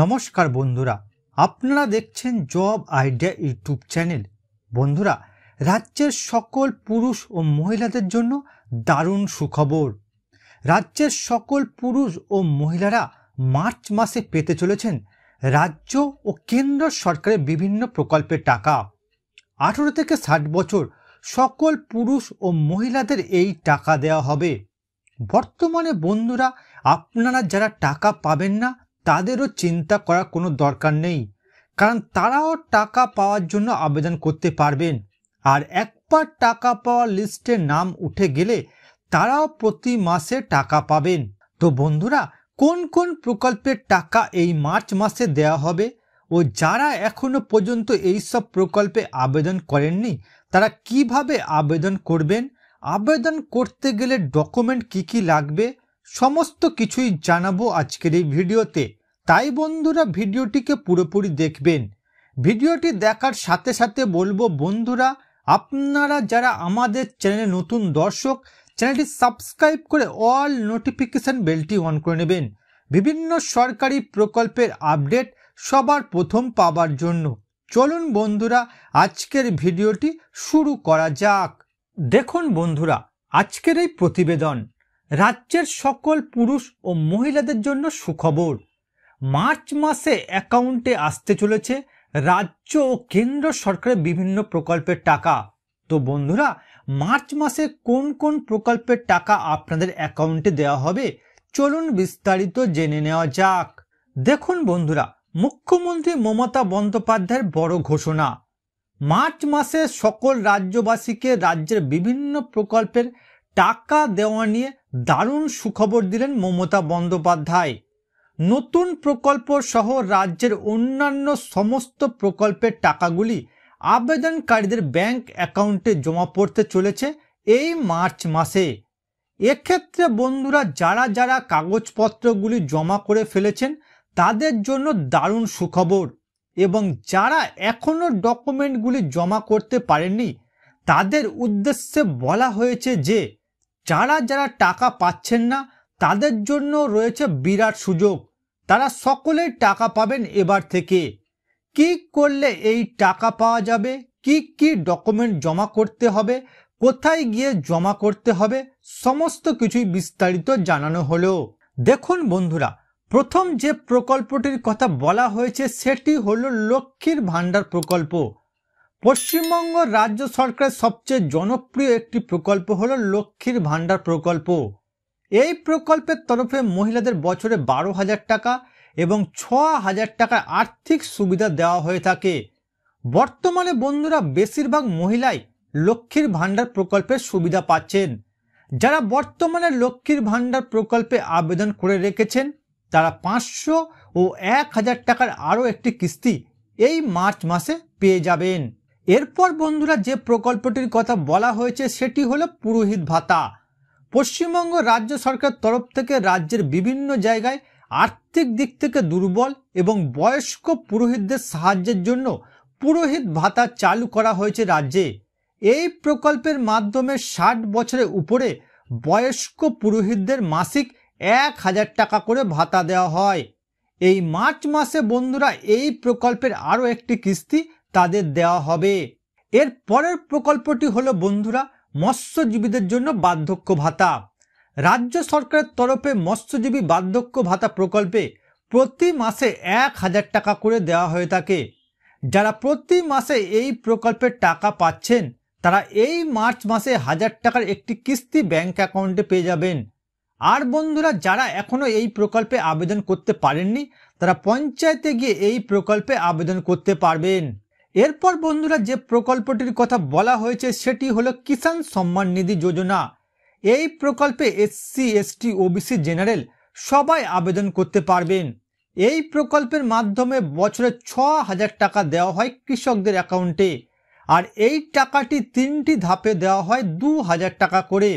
নমস্কার বন্ধুরা আপনারা দেখছেন জব আইডিয়া ইউটিউব চ্যানেল বন্ধুরা রাজ্যের সকল পুরুষ ও মহিলাদের জন্য দারুণ সুখবর রাজ্যের সকল পুরুষ ও মহিলারা মার্চ মাসে পেতে চলেছেন রাজ্য ও কেন্দ্র সরকারের বিভিন্ন প্রকল্পের টাকা আঠেরো থেকে ষাট বছর সকল পুরুষ ও মহিলাদের এই টাকা দেওয়া হবে বর্তমানে বন্ধুরা আপনারা যারা টাকা পাবেন না তাদেরও চিন্তা করার কোনো দরকার নেই কারণ তারাও টাকা পাওয়ার জন্য আবেদন করতে পারবেন আর একবার টাকা পাওয়ার লিস্টে নাম উঠে গেলে তারাও প্রতি মাসে টাকা পাবেন তো বন্ধুরা কোন কোন প্রকল্পের টাকা এই মার্চ মাসে দেওয়া হবে ও যারা এখনও পর্যন্ত এই সব প্রকল্পে আবেদন করেননি তারা কিভাবে আবেদন করবেন আবেদন করতে গেলে ডকুমেন্ট কি কি লাগবে সমস্ত কিছুই জানাবো আজকের এই ভিডিওতে তাই বন্ধুরা ভিডিওটিকে পুরোপুরি দেখবেন ভিডিওটি দেখার সাথে সাথে বলবো বন্ধুরা আপনারা যারা আমাদের চ্যানেলে নতুন দর্শক চ্যানেলটি সাবস্ক্রাইব করে অল নোটিফিকেশান বেলটি অন করে নেবেন বিভিন্ন সরকারি প্রকল্পের আপডেট সবার প্রথম পাবার জন্য চলুন বন্ধুরা আজকের ভিডিওটি শুরু করা যাক দেখুন বন্ধুরা আজকের এই প্রতিবেদন রাজ্যের সকল পুরুষ ও মহিলাদের জন্য সুখবর মার্চ মাসে অ্যাকাউন্টে আসতে চলেছে রাজ্য ও কেন্দ্র সরকারের বিভিন্ন প্রকল্পের টাকা তো বন্ধুরা মার্চ মাসে কোন কোন প্রকল্পের টাকা আপনাদের অ্যাকাউন্টে দেওয়া হবে চলুন বিস্তারিত জেনে নেওয়া যাক দেখুন বন্ধুরা মুখ্যমন্ত্রী মমতা বন্দ্যোপাধ্যায়ের বড় ঘোষণা মার্চ মাসে সকল রাজ্যবাসীকে রাজ্যের বিভিন্ন প্রকল্পের টাকা দেওয়া নিয়ে দারুণ সুখবর দিলেন মমতা বন্দ্যোপাধ্যায় নতুন প্রকল্প সহ রাজ্যের অন্যান্য সমস্ত প্রকল্পের টাকাগুলি আবেদনকারীদের ব্যাংক অ্যাকাউন্টে জমা পড়তে চলেছে এই মার্চ মাসে এক্ষেত্রে বন্ধুরা যারা যারা কাগজপত্রগুলি জমা করে ফেলেছেন তাদের জন্য দারুণ সুখবর এবং যারা এখনও ডকুমেন্টগুলি জমা করতে পারেননি তাদের উদ্দেশ্যে বলা হয়েছে যে যারা যারা টাকা পাচ্ছেন না তাদের জন্য রয়েছে বিরাট সুযোগ তারা সকলেই টাকা পাবেন এবার থেকে কি করলে এই টাকা পাওয়া যাবে কি কি ডকুমেন্ট জমা করতে হবে কোথায় গিয়ে জমা করতে হবে সমস্ত কিছুই বিস্তারিত জানানো হলো দেখুন বন্ধুরা প্রথম যে প্রকল্পটির কথা বলা হয়েছে সেটি হলো লক্ষ্মীর ভাণ্ডার প্রকল্প পশ্চিমবঙ্গ রাজ্য সরকারের সবচেয়ে জনপ্রিয় একটি প্রকল্প হলো লক্ষ্মীর ভাণ্ডার প্রকল্প এই প্রকল্পের তরফে মহিলাদের বছরে বারো হাজার টাকা এবং ছ হাজার টাকার আর্থিক সুবিধা দেওয়া হয়ে থাকে বর্তমানে বন্ধুরা বেশিরভাগ মহিলাই লক্ষ্মীর ভাণ্ডার প্রকল্পের সুবিধা পাচ্ছেন যারা বর্তমানে লক্ষ্মীর ভাণ্ডার প্রকল্পে আবেদন করে রেখেছেন তারা পাঁচশো ও এক হাজার টাকার আরও একটি কিস্তি এই মার্চ মাসে পেয়ে যাবেন এরপর বন্ধুরা যে প্রকল্পটির কথা বলা হয়েছে সেটি হলো পুরোহিত ভাতা পশ্চিমবঙ্গ রাজ্য সরকার তরফ থেকে রাজ্যের বিভিন্ন জায়গায় আর্থিক দিক থেকে দুর্বল এবং বয়স্ক পুরোহিতদের সাহায্যের জন্য পুরোহিত ভাতা চালু করা হয়েছে রাজ্যে এই প্রকল্পের মাধ্যমে ষাট বছরের উপরে বয়স্ক পুরোহিতদের মাসিক এক হাজার টাকা করে ভাতা দেওয়া হয় এই মার্চ মাসে বন্ধুরা এই প্রকল্পের আরও একটি কিস্তি তাদের দেওয়া হবে এর পরের প্রকল্পটি হলো বন্ধুরা মৎস্যজীবীদের জন্য বার্ধক্য ভাতা রাজ্য সরকারের তরফে মৎস্যজীবী বার্ধক্য ভাতা প্রকল্পে প্রতি মাসে এক হাজার টাকা করে দেওয়া হয়ে থাকে যারা প্রতি মাসে এই প্রকল্পের টাকা পাচ্ছেন তারা এই মার্চ মাসে হাজার টাকার একটি কিস্তি ব্যাংক অ্যাকাউন্টে পেয়ে যাবেন আর বন্ধুরা যারা এখনও এই প্রকল্পে আবেদন করতে পারেননি তারা পঞ্চায়েতে গিয়ে এই প্রকল্পে আবেদন করতে পারবেন এরপর বন্ধুরা যে প্রকল্পটির কথা বলা হয়েছে সেটি হলো কিষাণ সম্মান নিধি যোজনা এই প্রকল্পে এসসি এসটি ওবিসি জেনারেল সবাই আবেদন করতে পারবেন এই প্রকল্পের মাধ্যমে বছরে ছ হাজার টাকা দেওয়া হয় কৃষকদের অ্যাকাউন্টে আর এই টাকাটি তিনটি ধাপে দেওয়া হয় দু হাজার টাকা করে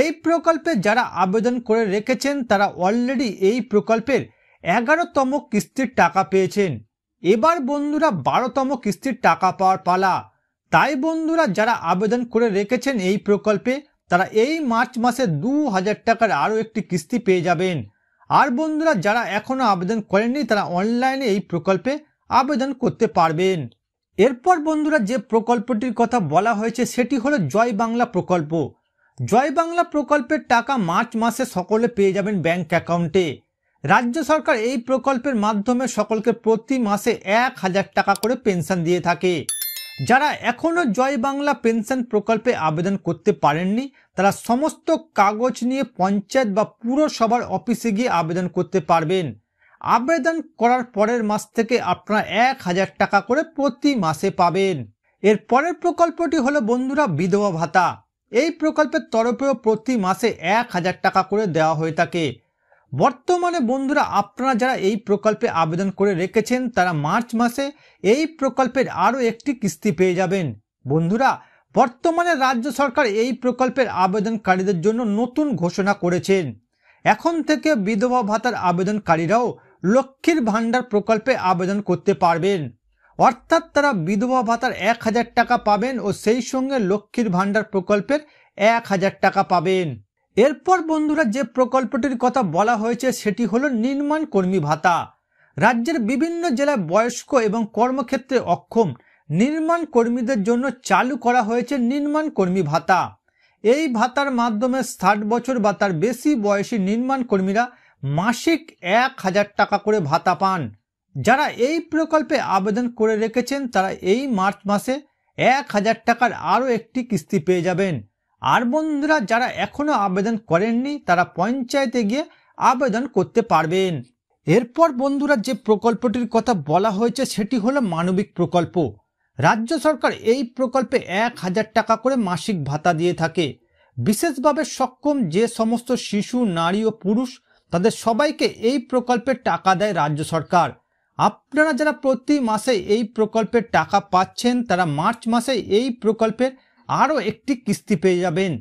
এই প্রকল্পে যারা আবেদন করে রেখেছেন তারা অলরেডি এই প্রকল্পের এগারোতম কিস্তির টাকা পেয়েছেন এবার বন্ধুরা বারোতম কিস্তির টাকা পাওয়ার পালা তাই বন্ধুরা যারা আবেদন করে রেখেছেন এই প্রকল্পে তারা এই মার্চ মাসে দু হাজার টাকার আরও একটি কিস্তি পেয়ে যাবেন আর বন্ধুরা যারা এখনও আবেদন করেননি তারা অনলাইনে এই প্রকল্পে আবেদন করতে পারবেন এরপর বন্ধুরা যে প্রকল্পটির কথা বলা হয়েছে সেটি হলো জয় বাংলা প্রকল্প জয় বাংলা প্রকল্পের টাকা মার্চ মাসে সকলে পেয়ে যাবেন ব্যাংক অ্যাকাউন্টে রাজ্য সরকার এই প্রকল্পের মাধ্যমে সকলকে প্রতি মাসে এক হাজার টাকা করে পেনশন দিয়ে থাকে যারা এখনও জয় বাংলা পেনশন প্রকল্পে আবেদন করতে পারেননি তারা সমস্ত কাগজ নিয়ে পঞ্চায়েত বা পুরসভার অফিসে গিয়ে আবেদন করতে পারবেন আবেদন করার পরের মাস থেকে আপনারা এক হাজার টাকা করে প্রতি মাসে পাবেন এর পরের প্রকল্পটি হলো বন্ধুরা বিধবা ভাতা এই প্রকল্পের তরফেও প্রতি মাসে এক হাজার টাকা করে দেওয়া হয়ে থাকে বর্তমানে বন্ধুরা আপনারা যারা এই প্রকল্পে আবেদন করে রেখেছেন তারা মার্চ মাসে এই প্রকল্পের আরও একটি কিস্তি পেয়ে যাবেন বন্ধুরা বর্তমানে রাজ্য সরকার এই প্রকল্পের আবেদনকারীদের জন্য নতুন ঘোষণা করেছেন এখন থেকে বিধবা ভাতার আবেদনকারীরাও লক্ষ্মীর ভাণ্ডার প্রকল্পে আবেদন করতে পারবেন অর্থাৎ তারা বিধবা ভাতার এক হাজার টাকা পাবেন ও সেই সঙ্গে লক্ষ্মীর ভাণ্ডার প্রকল্পের এক হাজার টাকা পাবেন এরপর বন্ধুরা যে প্রকল্পটির কথা বলা হয়েছে সেটি হলো নির্মাণ কর্মী ভাতা রাজ্যের বিভিন্ন জেলায় বয়স্ক এবং কর্মক্ষেত্রে অক্ষম নির্মাণ কর্মীদের জন্য চালু করা হয়েছে নির্মাণ কর্মী ভাতা এই ভাতার মাধ্যমে ষাট বছর বা তার বেশি বয়সী নির্মাণ কর্মীরা মাসিক এক হাজার টাকা করে ভাতা পান যারা এই প্রকল্পে আবেদন করে রেখেছেন তারা এই মার্চ মাসে এক হাজার টাকার আরও একটি কিস্তি পেয়ে যাবেন আর বন্ধুরা যারা এখনও আবেদন করেননি তারা পঞ্চায়েতে গিয়ে আবেদন করতে পারবেন এরপর বন্ধুরা যে প্রকল্পটির কথা বলা হয়েছে সেটি হলো মানবিক প্রকল্প রাজ্য সরকার এই প্রকল্পে এক হাজার টাকা করে মাসিক ভাতা দিয়ে থাকে বিশেষভাবে সক্ষম যে সমস্ত শিশু নারী ও পুরুষ তাদের সবাইকে এই প্রকল্পের টাকা দেয় রাজ্য সরকার আপনারা যারা প্রতি মাসে এই প্রকল্পের টাকা পাচ্ছেন তারা মার্চ মাসে এই প্রকল্পের আরও একটি কিস্তি পেয়ে যাবেন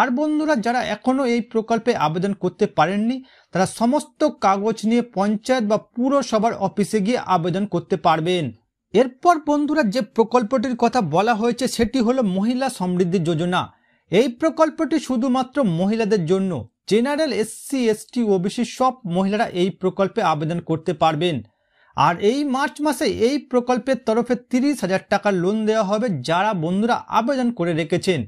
আর বন্ধুরা যারা এখনও এই প্রকল্পে আবেদন করতে পারেননি তারা সমস্ত কাগজ নিয়ে পঞ্চায়েত বা পুরসভার অফিসে গিয়ে আবেদন করতে পারবেন এরপর বন্ধুরা যে প্রকল্পটির কথা বলা হয়েছে সেটি হলো মহিলা সমৃদ্ধি যোজনা এই প্রকল্পটি শুধুমাত্র মহিলাদের জন্য জেনারেল এসসি এসটি ওবিসি সব মহিলারা এই প্রকল্পে আবেদন করতে পারবেন আর এই মার্চ মাসে এই প্রকল্পের তরফে তিরিশ হাজার টাকার লোন দেওয়া হবে যারা বন্ধুরা আবেদন করে রেখেছেন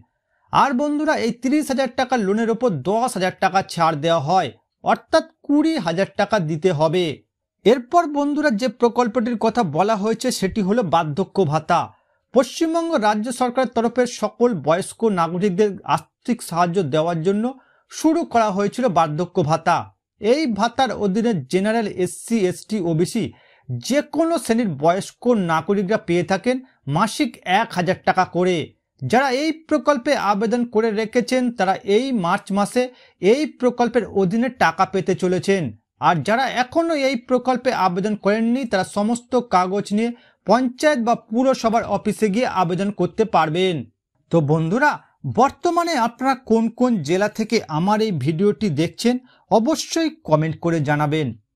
আর বন্ধুরা এই তিরিশ হাজার টাকার লোনের ওপর দশ হাজার টাকা ছাড় দেওয়া হয় অর্থাৎ কুড়ি হাজার টাকা দিতে হবে এরপর বন্ধুরা যে প্রকল্পটির কথা বলা হয়েছে সেটি হলো বার্ধক্য ভাতা পশ্চিমবঙ্গ রাজ্য সরকারের তরফের সকল বয়স্ক নাগরিকদের আর্থিক সাহায্য দেওয়ার জন্য শুরু করা হয়েছিল বার্ধক্য ভাতা এই ভাতার অধীনে জেনারেল এসসি এসটি ওবিসি যে কোনো শ্রেণীর বয়স্ক নাগরিকরা পেয়ে থাকেন মাসিক এক হাজার টাকা করে যারা এই প্রকল্পে আবেদন করে রেখেছেন তারা এই মার্চ মাসে এই প্রকল্পের অধীনে টাকা পেতে চলেছেন আর যারা এখনও এই প্রকল্পে আবেদন করেননি তারা সমস্ত কাগজ নিয়ে পঞ্চায়েত বা পুরসভার অফিসে গিয়ে আবেদন করতে পারবেন তো বন্ধুরা বর্তমানে আপনারা কোন কোন জেলা থেকে আমার এই ভিডিওটি দেখছেন অবশ্যই কমেন্ট করে জানাবেন